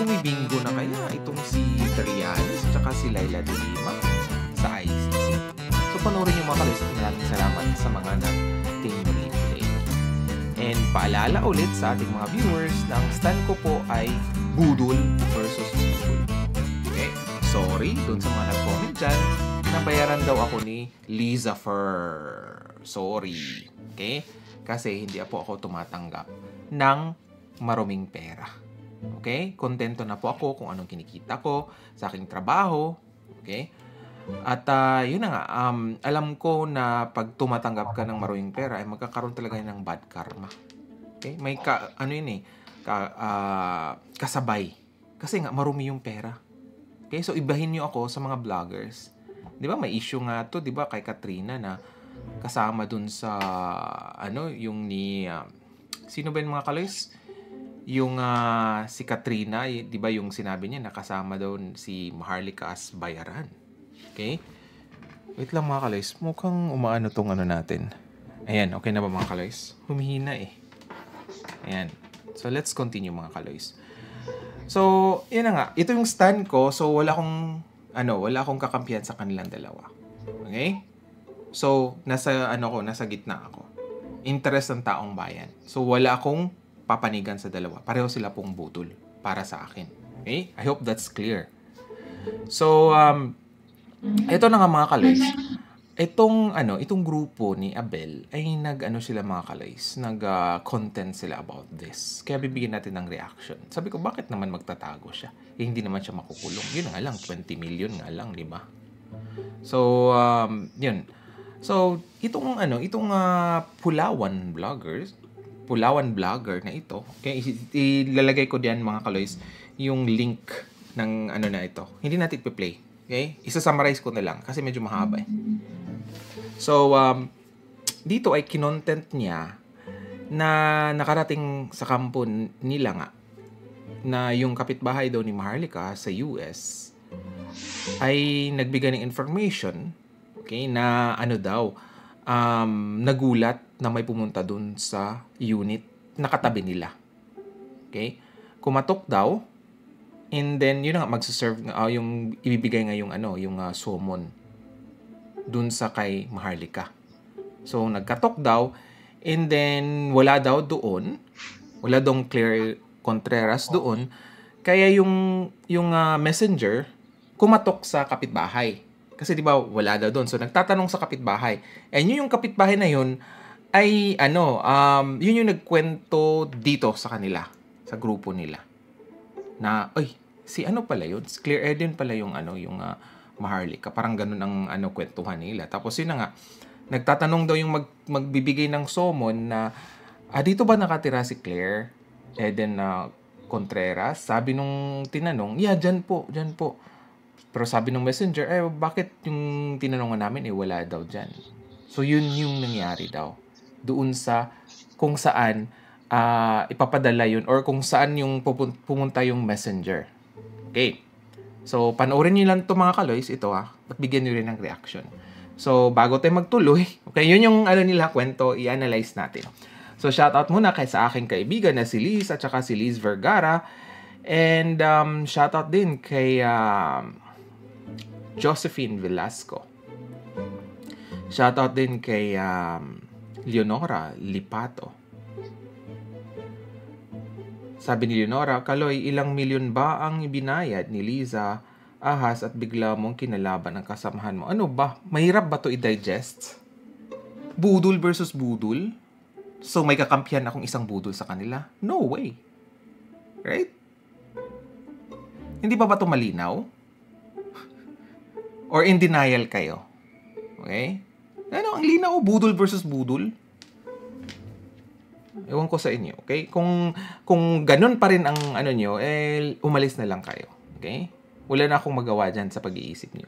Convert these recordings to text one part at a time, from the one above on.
bumibingo na kaya itong si Trianis at si Laila de Lima sa ICC. So panoorin nyo mga kalis at maraming salamat sa mga nag-team replay. And paalala ulit sa ating mga viewers na ang stand ko po ay Budol versus Budol. Okay? Sorry dun sa mga nag-comment dyan. Nabayaran daw ako ni Liza Fur. Sorry. Okay? Kasi hindi po ako tumatanggap ng maruming pera. Okay? Kontento na po ako kung anong kinikita ko sa aking trabaho. Okay? At uh, yun na nga, um, alam ko na pag tumatanggap ka ng maruing pera, ay magkakaroon talaga ng bad karma. Okay? May ka, ano yun eh, ka, uh, kasabay. Kasi nga, marumi yung pera. Okay? So, ibahin nyo ako sa mga vloggers. Di ba, may issue nga to, di ba, kay Katrina na kasama dun sa, ano, yung ni, uh, sino ba yung mga kaloys? yung uh, si Katrina, eh, 'di ba yung sinabi niya nakasama daw si Maharlika as bayaran. Okay? Wait lang mga kalays, mukhang umaano tong ano natin. Ayan, okay na ba mga kalays? Humihina eh. Ayan. So let's continue mga kalays. So, yun na nga. Ito yung stand ko. So, wala akong, ano, wala akong kakampiyan sa kanilang dalawa. Okay? So, nasa, ano ko, nasa gitna ako. Interest ng taong bayan. So, wala akong papanigan sa dalawa. Pareho sila pong butol para sa akin. Okay? I hope that's clear. So, um, ito na nga mga kalays. Itong, ano, itong grupo ni Abel ay nag, ano sila mga kalays, nag-content sila about this. Kaya bibigyan natin ng reaction. Sabi ko, bakit naman magtatago siya? Eh, hindi naman siya makukulong. Yun nga lang, 20 million nga lang, di ba? So, um, yun. So, itong, ano, itong uh, Pulawan vloggers, Pulawan Vlogger na ito. Okay, ilalagay ko diyan mga kaloys yung link ng ano na ito. Hindi natin ipe-play. Okay? Isa-summarize ko na lang kasi medyo mahaba eh. So, um, dito ay kinontent niya na nakarating sa kampo nila nga na yung kapitbahay daw ni Maharlika sa US ay nagbigay ng information okay, na ano daw, um, nagulat na may pumunta dun sa unit na katabi nila. Okay? Kumatok daw and then yun na nga magsaserve na uh, yung ibibigay nga yung ano, yung uh, summon dun sa kay Maharlika. So nagkatok daw and then wala daw doon, wala daw Claire Contreras doon kaya yung yung uh, messenger kumatok sa kapitbahay. Kasi 'di ba wala daw doon. So nagtatanong sa kapitbahay. And yun yung kapitbahay na yun ay ano, um, yun yung nagkwento dito sa kanila, sa grupo nila. Na ay si ano pala yun? Si Claire Eden pala yung ano, yung uh, Maharlika. Parang ganun ang ano kwentuhan nila. Tapos yun na nga, nagtatanong daw yung mag, magbibigay ng summon na ah, dito ba nakatira si Claire Eden na uh, Contreras? Sabi nung tinanong, yeah, dyan po, dyan po. Pero sabi ng messenger, eh bakit yung tinanong namin eh wala daw dyan. So yun yung nangyari daw. Doon sa kung saan uh, ipapadala yun or kung saan yung pumunta yung messenger. Okay. So panoorin niyo lang to mga kaloys ito ha. Ah. At bigyan niyo rin ng reaction. So bago tayo magtuloy, okay, yun yung ano nila kwento, i-analyze natin. So shoutout muna kay sa aking kaibigan na si Liz at saka si Liz Vergara. And um, shoutout din kay um, Josephine Velasco. Shoutout din kay um, Leonora Lipato. Sabi ni Leonora, Kaloy, ilang milyon ba ang ibinayad ni Liza ahas at bigla mong kinalaban ang kasamahan mo? Ano ba? Mahirap ba to i-digest? Budol versus budol? So may kakampihan akong isang budol sa kanila? No way. Right? Hindi pa ba ito malinaw? Or in denial kayo. Okay? Ano, ang linaw, budol versus budol. Ewan ko sa inyo, okay? Kung, kung ganun pa rin ang ano nyo, eh, umalis na lang kayo. Okay? Wala na akong magawa dyan sa pag-iisip nyo.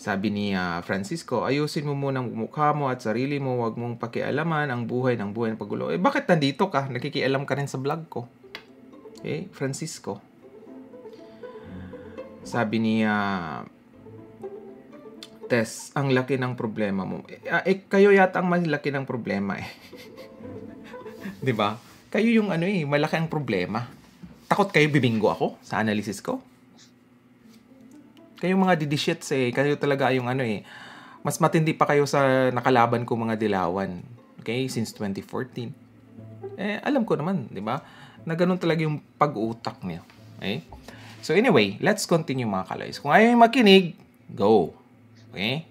Sabi ni uh, Francisco, ayusin mo muna ang mukha mo at sarili mo, huwag mong pakialaman ang buhay ng buhay ng pagulo. Eh bakit nandito ka? Nakikialam ka rin sa vlog ko. Okay, Francisco. Sabi niya uh, Tess, ang laki ng problema mo. Eh, eh kayo yata ang malaki ng problema eh. 'Di ba? Kayo yung ano eh, malaki ang problema. Takot kayo bibinggo ako sa analysis ko? Kayo mga didishits eh, kayo talaga yung ano eh. Mas matindi pa kayo sa nakalaban ko mga dilawan. Okay, since 2014. Eh, alam ko naman, 'di ba? Na ganun talaga yung pag-utak niya. Okay? Eh? So anyway, let's continue mga kaloys. Kung ayaw yung makinig, go. Okay?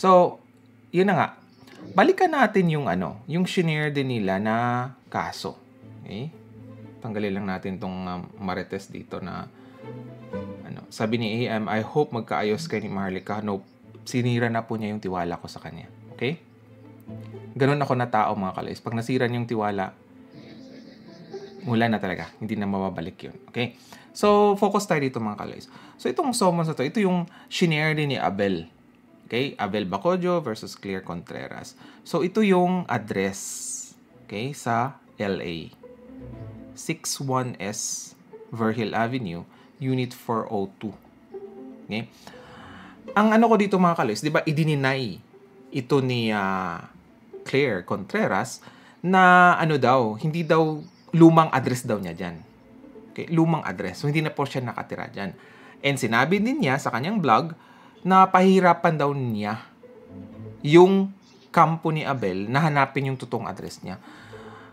So, yun na nga. Balikan natin yung ano, yung shinare din nila na kaso. Okay? Tanggalin lang natin itong um, marites dito na ano, sabi ni AM, I hope magkaayos kay ni Maharlika. No, sinira na po niya yung tiwala ko sa kanya. Okay? Ganun ako na tao mga kalais. Pag nasira yung tiwala, wala na talaga. Hindi na mababalik yun. Okay? So, focus tayo dito mga kaloys. So, itong summons na to, ito yung shinare ni Abel. Okay? Abel Bacodio versus Claire Contreras. So, ito yung address. Okay? Sa LA. 61S Verhill Avenue, Unit 402. Okay? Ang ano ko dito mga kaloys, di ba, idininay ito ni uh, Claire Contreras na ano daw, hindi daw lumang address daw niya dyan. Okay, lumang address. So, hindi na po siya nakatira dyan. And sinabi din niya sa kanyang blog na pahirapan daw niya yung kampo ni Abel na hanapin yung totoong address niya.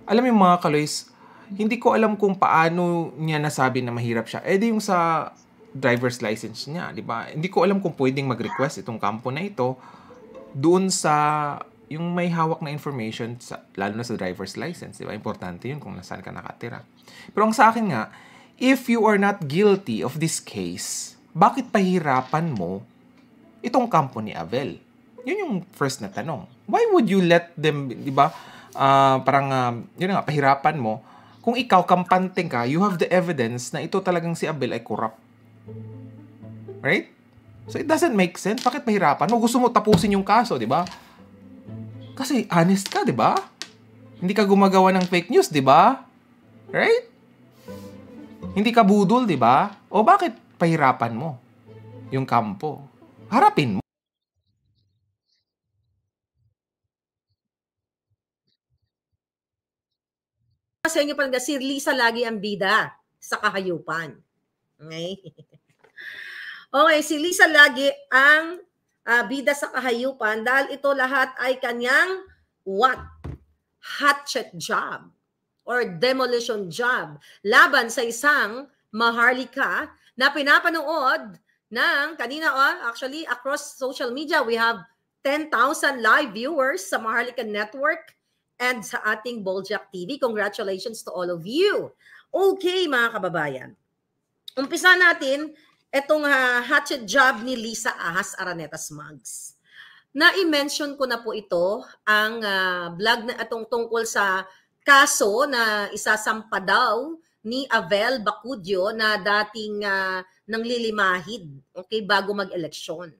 Alam mo mga kaloys, hindi ko alam kung paano niya nasabi na mahirap siya. Eh di yung sa driver's license niya, di ba? Hindi ko alam kung pwedeng mag-request itong kampo na ito doon sa yung may hawak na information, sa, lalo na sa driver's license, di ba? Importante yun kung nasaan ka nakatira. Pero ang sa akin nga, if you are not guilty of this case, bakit pahirapan mo itong kampo ni Avel? Yun yung first na tanong. Why would you let them, di ba, uh, parang, uh, yun nga, pahirapan mo, kung ikaw kampante ka, you have the evidence na ito talagang si Abel ay corrupt. Right? So it doesn't make sense. Bakit pahirapan mo? Gusto mo tapusin yung kaso, di ba? Kasi honest ka, di ba? Hindi ka gumagawa ng fake news, di ba? Right? Hindi ka budol, di ba? O bakit pahirapan mo yung kampo? Harapin mo. sa inyo palaga, si Lisa lagi ang bida sa kahayupan. Okay? okay, si Lisa lagi ang uh, bida sa kahayupan dahil ito lahat ay kanyang what? Hatchet job or demolition job laban sa isang maharlika na pinapanood ng kanina on oh, actually across social media we have 10,000 live viewers sa Maharlika Network and sa ating Boljak TV. Congratulations to all of you. Okay, mga kababayan. Umpisa natin etong uh, hatchet job ni Lisa Ahas Araneta Mugs. Na-mention ko na po ito ang uh, vlog na atong tungkol sa kaso na isasampa daw ni Avel Bacudio na dating uh, ah, lilimahid okay bago mag-eleksyon.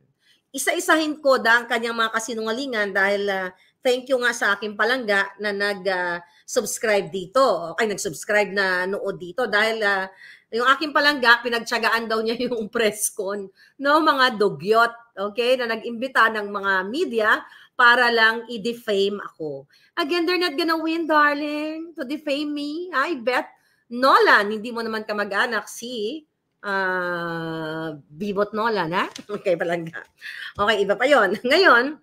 Isa-isahin ko da ang kanyang mga kasinungalingan dahil uh, thank you nga sa akin palangga na nag-subscribe uh, dito. Okay, nag-subscribe na nood dito dahil uh, yung aking palangga, pinagtsagaan daw niya yung press con no, mga dugyot, okay, na nag-imbita ng mga media para lang i-defame ako. Again, they're not gonna win, darling, to defame me. I bet Nolan, hindi mo naman kamag-anak si uh, Bibot Nolan, ha? Okay, palangga. Okay, iba pa yon. Ngayon,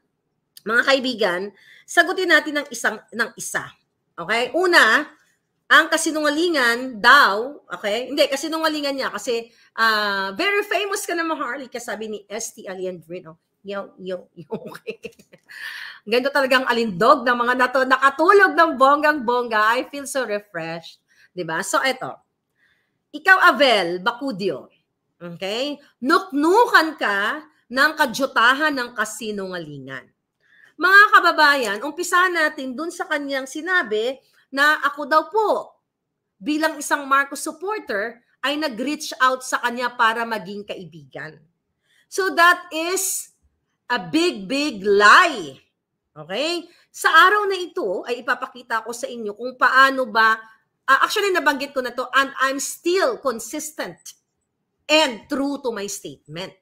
mga kaibigan, sagutin natin ng isang ng isa. Okay? Una, ang kasinungalingan daw, okay? Hindi, kasinungalingan niya kasi uh, very famous ka naman, Harley, kasabi ni S.T. Alejandrino. Yo, yo, yo. Okay. Ganito talagang alindog ng mga nato, nakatulog ng bonggang-bongga. I feel so refreshed. ba diba? So, eto. Ikaw, Avel Bacudio. Okay? Nuknukan ka ng kadyutahan ng kasinungalingan. Mga kababayan, umpisa natin dun sa kanyang sinabi na ako daw po bilang isang Marcos supporter ay nag-reach out sa kanya para maging kaibigan. So that is a big, big lie. Okay? Sa araw na ito ay ipapakita ko sa inyo kung paano ba, uh, actually nabanggit ko na to and I'm still consistent and true to my statement.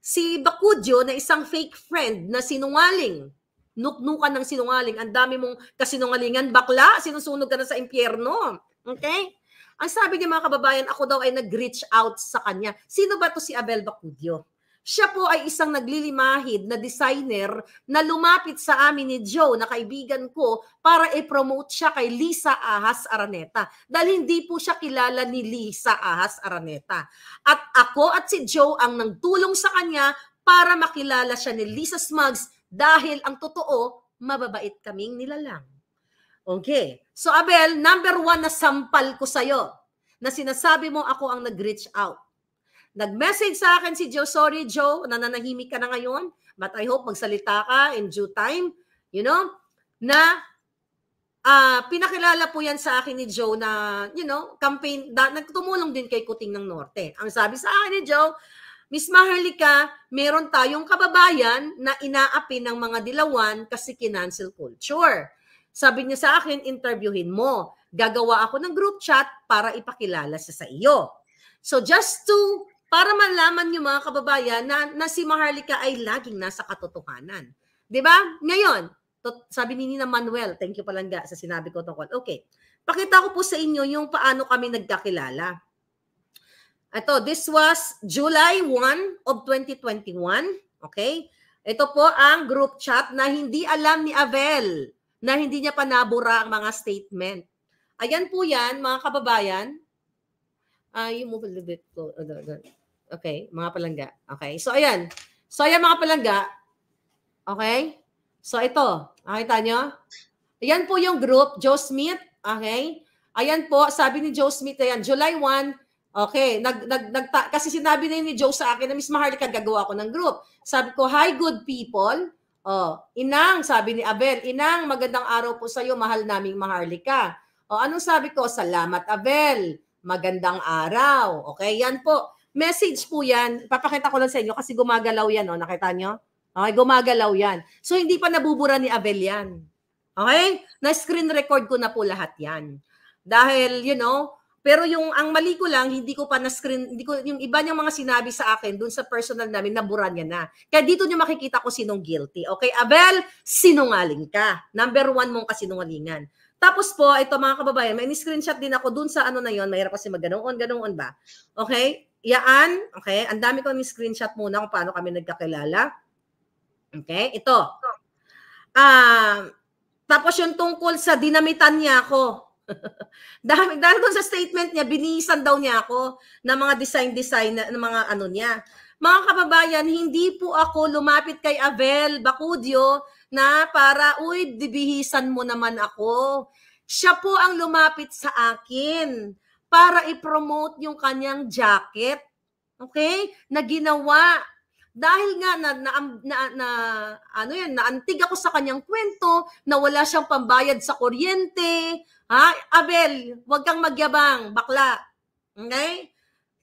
Si Bakudyo na isang fake friend na sinungaling nuknukan ng sinungaling. Ang dami mong kasinungalingan, bakla, sinusunog ka na sa impyerno. Okay? Ang sabi niya mga kababayan, ako daw ay nag-reach out sa kanya. Sino ba to si Abel Bacudio? Siya po ay isang naglilimahid na designer na lumapit sa amin ni Joe na kaibigan ko para i-promote siya kay Lisa Ahas Araneta dahil hindi po siya kilala ni Lisa Ahas Araneta. At ako at si Joe ang nagtulong sa kanya para makilala siya ni Lisa Smugs dahil ang totoo, mababait kaming nilalang. Okay. So Abel, number one na sampal ko sa'yo na sinasabi mo ako ang nag-reach out. Nag-message sa akin si Joe, sorry Joe, nananahimik ka na ngayon, but I hope magsalita ka in due time, you know, na uh, pinakilala po yan sa akin ni Joe na, you know, campaign, na, nagtumulong din kay Kuting ng Norte. Ang sabi sa akin ni Joe, Miss Maharlika, meron tayong kababayan na inaapi ng mga dilawan kasi kinancel culture. Sabi niya sa akin, interviewin mo. Gagawa ako ng group chat para ipakilala siya sa iyo. So just to, para malaman niyo mga kababayan na, na si Maharlika ay laging nasa katotohanan. ba? Diba? Ngayon, to, sabi ni Nina Manuel, thank you palangga sa sinabi ko tungkol. Okay, pakita ko po sa inyo yung paano kami nagkakilala. Ito, this was July 1 of 2021. Okay? Ito po ang group chat na hindi alam ni Avel na hindi niya panabura ang mga statement. Ayan po yan, mga kababayan. Uh, you move a little bit. Uh, okay, mga palangga. Okay, so ayan. So ayan mga palangga. Okay? So ito, nakita nyo? Ayan po yung group, Joe Smith. Okay? Ayan po, sabi ni Joe Smith, ayan, July 1, Okay, nag, nag, nag, kasi sinabi na yun ni Joe sa akin na Miss Maharlika, gagawa ko ng group. Sabi ko, hi good people. Oh, inang, sabi ni Abel, inang, magandang araw po sa iyo, mahal naming Maharlika. Oh, anong sabi ko? Salamat Abel, magandang araw. Okay, yan po. Message po yan. Papakita ko lang sa inyo kasi gumagalaw yan. Oh, nakita nyo? Okay, gumagalaw yan. So, hindi pa nabubura ni Abel yan. Okay? Na-screen record ko na po lahat yan. Dahil, you know, pero yung ang mali ko lang, hindi ko pa na-screen, hindi ko, yung iba niyang mga sinabi sa akin doon sa personal namin, nabura niya na. Kaya dito niyo makikita ko sinong guilty. Okay, Abel, sinungaling ka. Number one mong kasinungalingan. Tapos po, ito mga kababayan, may screenshot din ako doon sa ano na yon, mahirap kasi maganoon, ganoon ba? Okay? Yaan, okay? Ang dami ko ng screenshot muna kung paano kami nagkakilala. Okay? Ito. Ah, uh, tapos yung tungkol sa dinamitan niya ako, dahil, dahil doon sa statement niya, binisan daw niya ako ng mga design-design, ng mga ano niya. Mga kababayan, hindi po ako lumapit kay Abel Bacudio na para, uy, dibihisan mo naman ako. Siya po ang lumapit sa akin para i-promote yung kanyang jacket. Okay? Na ginawa dahil nga na, na, na, na ano yan, naantig ako sa kanyang kwento na wala siyang pambayad sa kuryente, Ha? Abel, huwag kang magyabang, bakla. Okay?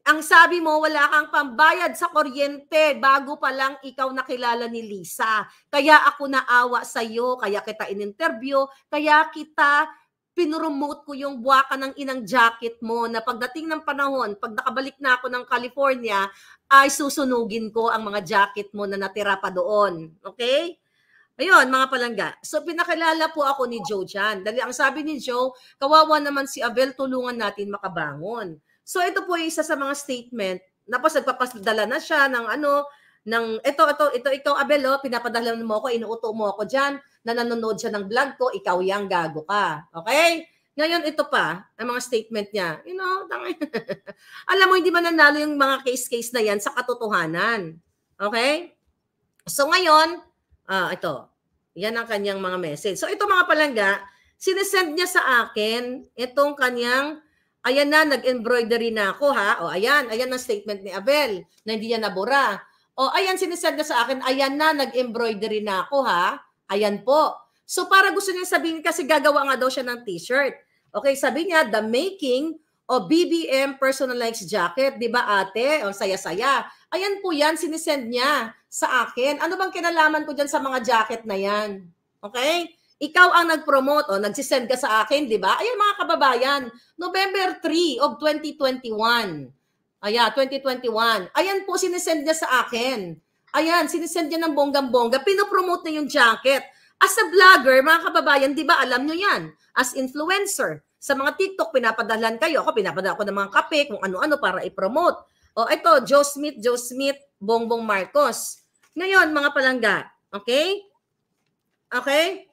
Ang sabi mo, wala kang pambayad sa kuryente bago pa lang ikaw nakilala ni Lisa. Kaya ako naawa sa iyo, kaya kita in-interview, kaya kita pinromote ko yung buwaka ng inang jacket mo na pagdating ng panahon, pag nakabalik na ako ng California, ay susunugin ko ang mga jacket mo na natira pa doon. Okay? Ayun, mga palangga. So, pinakilala po ako ni Joe dyan. Dali, ang sabi ni Joe, kawawa naman si Abel, tulungan natin makabangon. So, ito po yung isa sa mga statement. Tapos, nagpapasadala na siya ng ano, ng ito, ito, ito, ikaw Abel, oh, pinapadala mo ako, inuuto mo ako dyan, na nanonood siya ng vlog ko, ikaw yang gago ka. Okay? Ngayon, ito pa, ang mga statement niya. You know, alam mo, hindi man yung mga case-case na yan sa katotohanan. Okay? So ngayon, Ah, uh, ito. Yan ang kanyang mga message. So ito mga palangga, sinesend niya sa akin itong kanyang ayan na, nag-embroidery na ako ha. O ayan, ayan ang statement ni Abel na hindi niya nabura. O ayan, sinesend niya sa akin, ayan na, nag-embroidery na ako ha. Ayan po. So para gusto niya sabihin kasi gagawa nga daw siya ng t-shirt. Okay, sabi niya, the making o BBM personalized jacket, di ba ate? O saya-saya. Ayan po yan, sinesend niya sa akin. Ano bang kinalaman ko dyan sa mga jacket na yan? Okay? Ikaw ang nag-promote, o, nagsisend ka sa akin, di ba? Ayan mga kababayan, November 3 of 2021. Ayan, 2021. Ayan po, sinisend niya sa akin. Ayan, sinisend niya ng bonggang-bongga. Pinopromote na yung jacket. As a vlogger, mga kababayan, di ba, alam nyo yan. As influencer, sa mga TikTok, pinapadalan kayo. Ako, pinapadala ko ng mga kape, kung ano-ano para i-promote. O, ito, Joe Smith, Joe Smith, Bongbong Marcos. Ngayon, mga palangga, okay? Okay?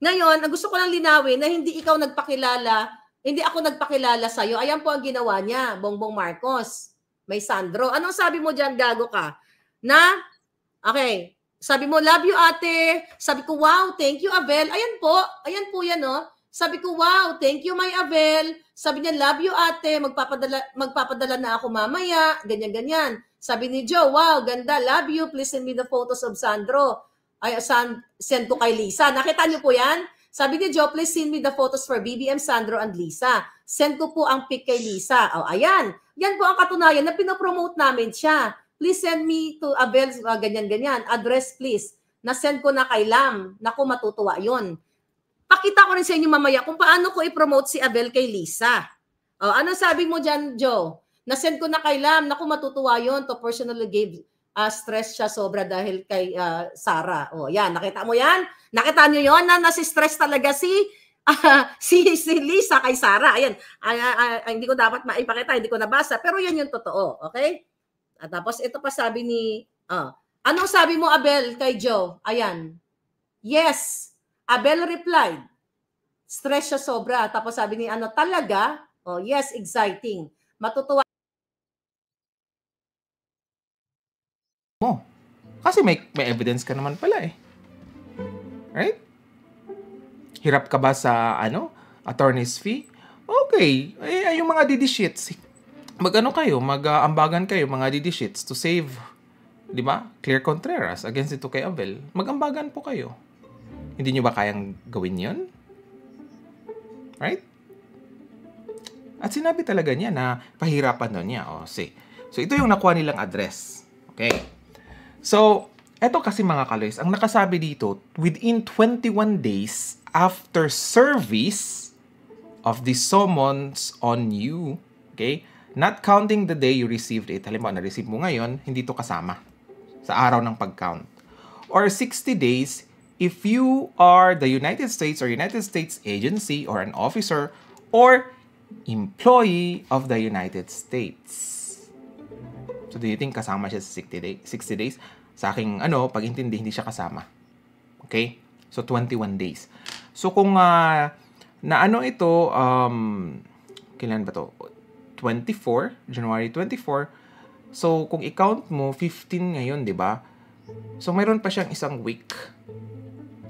Ngayon, gusto ko lang linawin na hindi ikaw nagpakilala, hindi ako nagpakilala sa iyo. Ayan po ang ginawa niya, Bongbong Marcos. May Sandro. Anong sabi mo diyan, gago ka? Na Okay, sabi mo, love you ate. Sabi ko, wow, thank you Abel. Ayan po, ayan po yan no? Oh. Sabi ko, wow, thank you my Abel. Sabi niya, love you ate, magpapadala, magpapadala na ako mamaya, ganyan-ganyan. Sabi ni Joe, wow, ganda, love you. Please send me the photos of Sandro. Ay, San, send to kay Lisa. Nakita niyo po yan? Sabi ni Joe, please send me the photos for BBM, Sandro, and Lisa. Send ko po ang pic kay Lisa. O, oh, ayan. Yan po ang katunayan na pinopromote namin siya. Please send me to Abel, uh, ah, ganyan-ganyan. Address, please. Na-send ko na kay Lam. Naku, matutuwa yon. Pakita ko rin sa inyo mamaya kung paano ko i-promote si Abel kay Lisa. O, oh, ano sabi mo dyan, Joe? Nasend ko na kay Lam. Naku, matutuwa yon to personally gave uh, ah, stress siya sobra dahil kay uh, ah, Sara. Oh, yan, nakita mo yan? Nakita niyo yon na nasi-stress talaga si uh, si si Lisa kay Sara. Ayan, uh, uh, uh, hindi ko dapat maipakita, hindi ko nabasa, pero yan yung totoo, okay? At tapos ito pa sabi ni uh, Anong sabi mo Abel kay Joe? Ayan. Yes. Abel replied. Stress siya sobra. Tapos sabi ni ano, talaga? Oh, yes, exciting. Matutuwa mo. Kasi may, may evidence ka naman pala eh. Right? Hirap ka ba sa ano, attorney's fee? Okay, eh, yung mga DD sheets, magano kayo, mag uh, kayo mga DD sheets to save, 'di ba? Clear Contreras against ito kay Abel. Magambagan po kayo. Hindi niyo ba kayang gawin 'yon? Right? At sinabi talaga niya na pahirapan daw niya. O, oh, see. So, ito yung nakuha nilang address. Okay. So, eto kasi mga kalis, ang nakasabi dito, within 21 days after service of the summons on you, okay? Not counting the day you received it. Halimbawa, na-receive mo ngayon, hindi to kasama sa araw ng pag-count. Or 60 days if you are the United States or United States agency or an officer or employee of the United States. So do you kasama siya sa 60, day, 60 days? Sa aking ano, pag-intindi, hindi siya kasama. Okay? So 21 days. So kung uh, na ano ito, um, kailan ba to? 24, January 24. So kung i-count mo, 15 ngayon, di ba? So mayroon pa siyang isang week.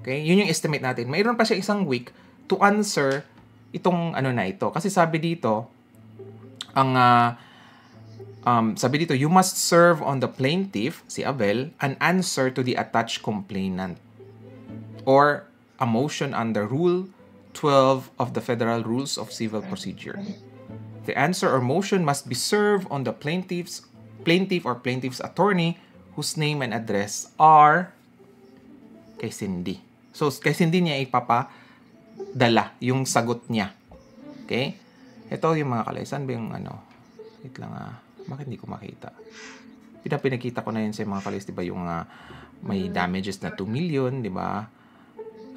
Okay? Yun yung estimate natin. Mayroon pa siyang isang week to answer itong ano na ito. Kasi sabi dito, ang uh, um, sabi dito, you must serve on the plaintiff, si Abel, an answer to the attached complainant or a motion under Rule 12 of the Federal Rules of Civil Procedure. The answer or motion must be served on the plaintiff's plaintiff or plaintiff's attorney whose name and address are kay Cindy. So, kay Cindy niya ipapadala yung sagot niya. Okay? Ito yung mga kalaysan ba yung ano? Wait lang ah. Bakit hindi ko makita? Pinapinakita ko na yun sa mga kalis, di ba? Yung uh, may damages na 2 million, di ba?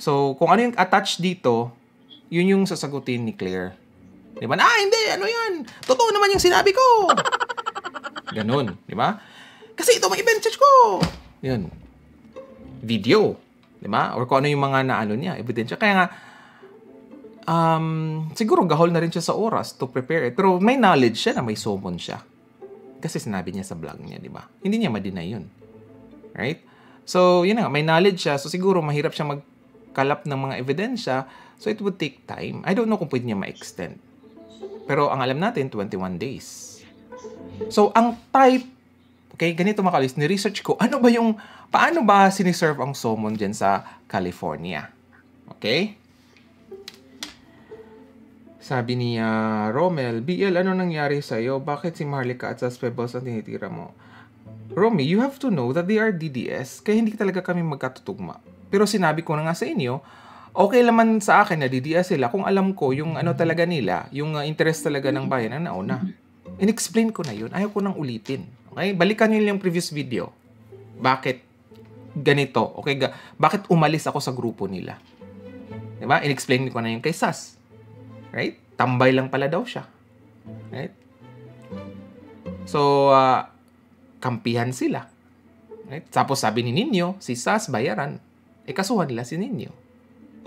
So, kung ano yung attached dito, yun yung sasagutin ni Claire. Di ba? Ah, hindi! Ano yan? Totoo naman yung sinabi ko! Ganun, di ba? Kasi ito may event ko! Yun. Video. Di ba? Or kung ano yung mga naano niya, ebidensya. Kaya nga, um, siguro gahol na rin siya sa oras to prepare it. Pero may knowledge siya na may summon siya. Kasi sinabi niya sa vlog niya, di ba? Hindi niya ma yun. Right? So, yun nga, may knowledge siya. So, siguro mahirap siya magkalap ng mga ebidensya. So, it would take time. I don't know kung pwede niya ma-extend. Pero ang alam natin, 21 days. So, ang type Okay, ganito mga kalis, ni-research ko, ano ba yung, paano ba siniserve ang summon dyan sa California? Okay? Sabi ni uh, Romel, BL, ano nangyari sa iyo? Bakit si Marlica at Sas Pebbles ang tinitira mo? Romy, you have to know that they are DDS, kaya hindi talaga kami magkatutugma. Pero sinabi ko na nga sa inyo, okay laman sa akin na DDS sila kung alam ko yung ano talaga nila, yung uh, interest talaga ng bayan na nauna. In-explain ko na yun. Ayaw ko nang ulitin. Okay? Balikan nyo yung previous video. Bakit ganito? Okay? Ga- bakit umalis ako sa grupo nila? Diba? In-explain ko na yun kay Sas. Right? Tambay lang pala daw siya. Right? So, uh, kampihan sila. Right? Tapos sabi ni Ninyo, si Sas bayaran. E kasuhan nila si Ninyo.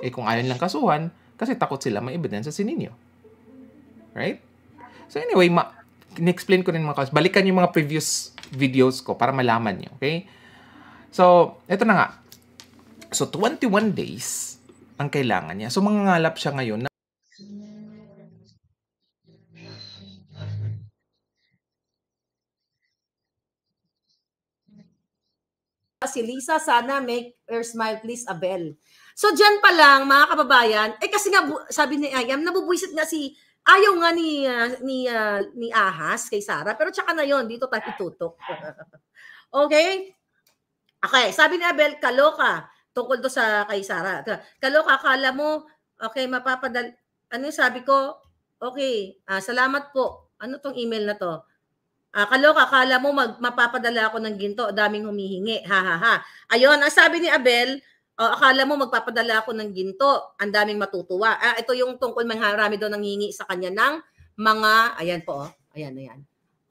E kung ayaw lang kasuhan, kasi takot sila may ebidensya si Ninyo. Right? So anyway, ma in-explain ko rin mga kaos. Balikan yung mga previous videos ko para malaman nyo. Okay? So, eto na nga. So, 21 days ang kailangan niya. So, mangangalap siya ngayon si Lisa, sana make her smile please, Abel. So diyan pa lang mga kababayan, eh kasi nga sabi ni Ayam, nabubwisit nga si ayaw nga ni uh, ni uh, ni Ahas kay Sara, pero tsaka na 'yon, dito tayo itutok. okay? Okay, sabi ni Abel, kaloka tungkol do sa kay Sara. Kaloka akala mo okay mapapadal ano yung sabi ko? Okay, uh, salamat po. Ano tong email na to? Ah, kaloka, akala mo mag, mapapadala ako ng ginto, daming humihingi. Ha ha ha. Ayun, ang sabi ni Abel, oh, akala mo magpapadala ako ng ginto, ang daming matutuwa. Ah, ito yung tungkol mangharami daw nang sa kanya ng mga, ayan po, oh. ayan, ayan.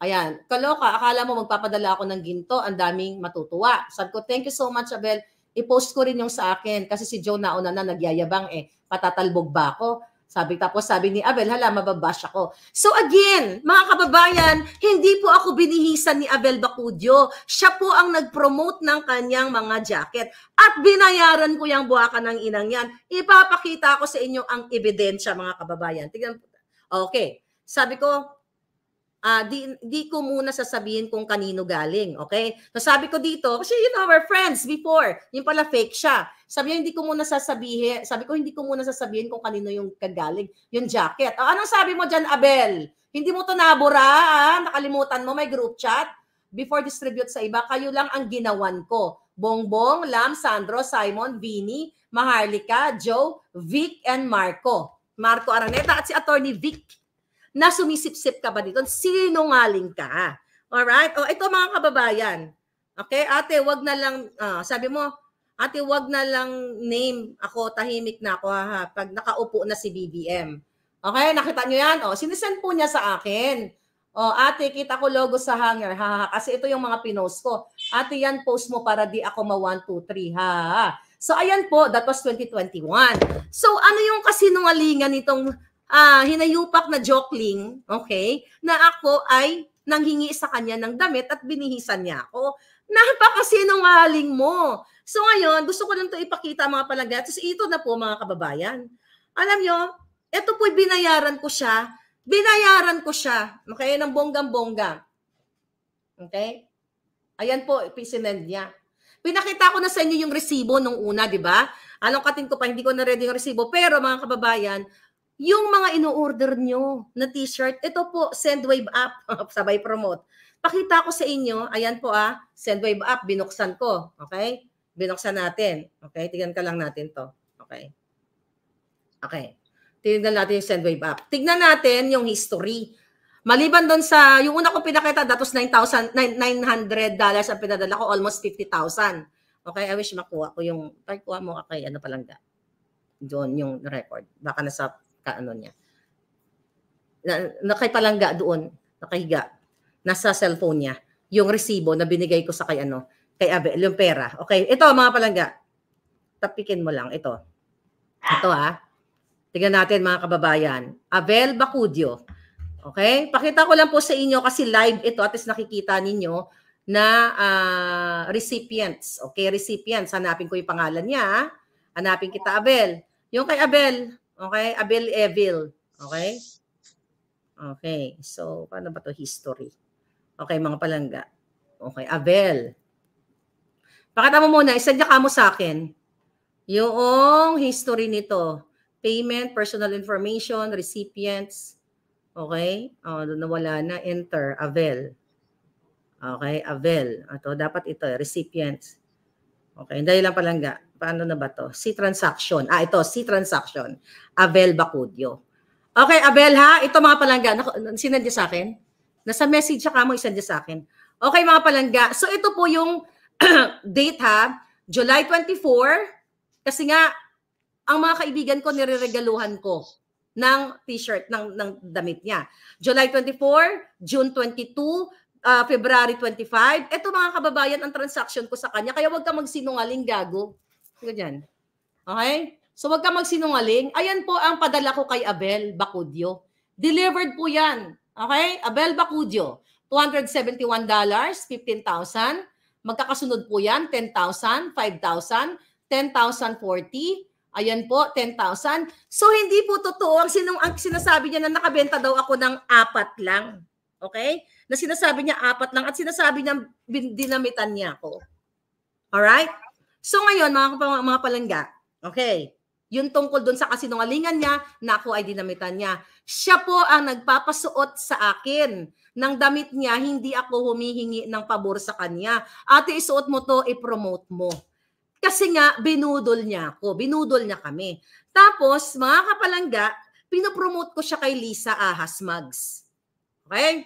Ayan, kaloka, akala mo magpapadala ako ng ginto, ang daming matutuwa. Sabi ko, thank you so much, Abel. I-post ko rin yung sa akin kasi si Joe nauna na nagyayabang eh, patatalbog ba ako? Sabi tapos sabi ni Abel, hala mababash ako. So again, mga kababayan, hindi po ako binihisan ni Abel Bacudio. Siya po ang nag-promote ng kanyang mga jacket at binayaran ko yung buwakan ng inang yan. Ipapakita ko sa inyo ang ebidensya mga kababayan. Tingnan. Okay. Sabi ko, uh, di, di ko muna sasabihin kung kanino galing, okay? So ko dito, kasi you know, we're friends before. Yung pala fake siya. Sabi ko, hindi ko muna sasabihin, sabi ko, hindi ko muna sasabihin kung kanino yung kagaling, yung jacket. O, anong sabi mo dyan, Abel? Hindi mo to nabura, ah? nakalimutan mo, may group chat? Before distribute sa iba, kayo lang ang ginawan ko. Bongbong, Lam, Sandro, Simon, Vini, Maharlika, Joe, Vic, and Marco. Marco Araneta at si Attorney Vic na sumisipsip ka ba dito? Sinungaling ka. Alright? O, oh, ito mga kababayan. Okay? Ate, wag na lang, uh, sabi mo, ate, wag na lang name ako, tahimik na ako, ha, pag nakaupo na si BBM. Okay? Nakita nyo yan? O, oh, sinisend po niya sa akin. O, oh, ate, kita ko logo sa hanger. Ha, ha, kasi ito yung mga pinost ko. Ate, yan post mo para di ako ma-1, 2, 3. Ha, ha. So, ayan po, that was 2021. So, ano yung kasinungalingan nitong uh, hinayupak na jokling, okay, na ako ay nanghingi sa kanya ng damit at binihisan niya ako. Napakasinungaling mo. So ngayon, gusto ko lang ito ipakita mga palagay. Tapos ito na po mga kababayan. Alam nyo, ito po'y binayaran ko siya. Binayaran ko siya. Okay, ng bonggang-bongga. Okay? Ayan po, ipisinend niya. Pinakita ko na sa inyo yung resibo nung una, di ba? Anong katin ko pa, hindi ko na ready yung resibo. Pero mga kababayan, yung mga ino-order nyo na t-shirt, ito po, Sendwave app, sabay promote. Pakita ko sa inyo, ayan po ah, Sendwave app, binuksan ko, okay? Binuksan natin, okay? Tignan ka lang natin to, okay? Okay. Tignan natin yung Sendwave app. Tignan natin yung history. Maliban doon sa, yung una kong pinakita, datos 9,900 dollars ang pinadala ko, almost 50,000. Okay, I wish makuha ko yung, ay, kuha mo, okay, ano palang ga. Doon yung record. Baka nasa ano niya. Na, nakipalangga doon, nakahiga. Nasa cellphone niya yung resibo na binigay ko sa kay ano, kay Abel, yung pera. Okay, ito mga palangga. Tapikin mo lang ito. Ito ha. Ah. Tingnan natin mga kababayan. Abel Bacudio. Okay? Pakita ko lang po sa inyo kasi live ito at least nakikita ninyo na uh, recipients. Okay, recipients. Hanapin ko yung pangalan niya. Ah. Hanapin kita, Abel. Yung kay Abel, Okay? Abel Evil. Okay? Okay. So, paano ba to history? Okay, mga palangga. Okay, Abel. Pakita mo muna, isadya ka mo sa akin yung history nito. Payment, personal information, recipients. Okay? Oh, nawala na. Enter. Abel. Okay, Avel. Ito, dapat ito, recipients. Okay, dahil lang palangga paano na ba to? Si transaction. Ah, ito, si transaction. Abel Bacudio. Okay, Abel ha, ito mga palangga, sinadya sa akin. Nasa message ka mo isandya sa akin. Okay mga palangga, so ito po yung date ha, July 24, kasi nga, ang mga kaibigan ko, nireregaluhan ko ng t-shirt, ng, ng damit niya. July 24, June 22, uh, ah, February 25. Ito mga kababayan ang transaction ko sa kanya. Kaya huwag ka magsinungaling gago. Hindi ko Okay? So wag ka magsinungaling. Ayan po ang padala ko kay Abel Bacudio. Delivered po yan. Okay? Abel Bacudio. $271, 15,000. Magkakasunod po yan, 10,000, 5,000, 10,040. Ayan po, 10,000. So hindi po totoo ang, sinung, ang sinasabi niya na nakabenta daw ako ng apat lang. Okay? Na sinasabi niya apat lang at sinasabi niya dinamitan niya ako. All right? So ngayon, mga, mga palangga, okay, yung tungkol doon sa kasinungalingan niya, na ako ay dinamitan niya. Siya po ang nagpapasuot sa akin ng damit niya, hindi ako humihingi ng pabor sa kanya. Ate, isuot mo to, ipromote mo. Kasi nga, binudol niya ako. Binudol niya kami. Tapos, mga kapalangga, pinopromote ko siya kay Lisa Ahasmags. Okay?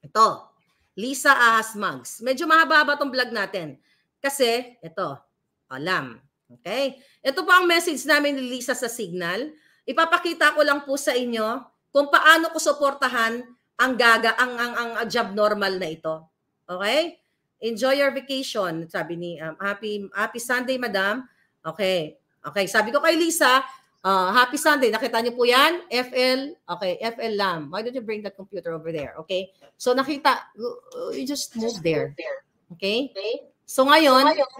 Ito. Lisa Ahasmags. Medyo mahaba-haba tong vlog natin. Kasi, ito alam. Okay? Ito po ang message namin ni Lisa sa Signal. Ipapakita ko lang po sa inyo kung paano ko suportahan ang gaga, ang, ang, ang job normal na ito. Okay? Enjoy your vacation. Sabi ni um, Happy Happy Sunday, Madam. Okay. Okay, sabi ko kay Lisa, uh, happy Sunday. Nakita niyo po 'yan? FL, okay, FL Lam. Why don't you bring that computer over there? Okay? So nakita uh, uh, you just move there. Okay? Okay? So ngayon, so ngayon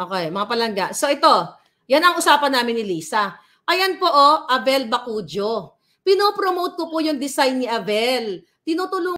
Okay, mga palangga. So ito, yan ang usapan namin ni Lisa. Ayan po o, oh, Abel Bacujo. Pinopromote ko po yung design ni Abel. Tinutulungan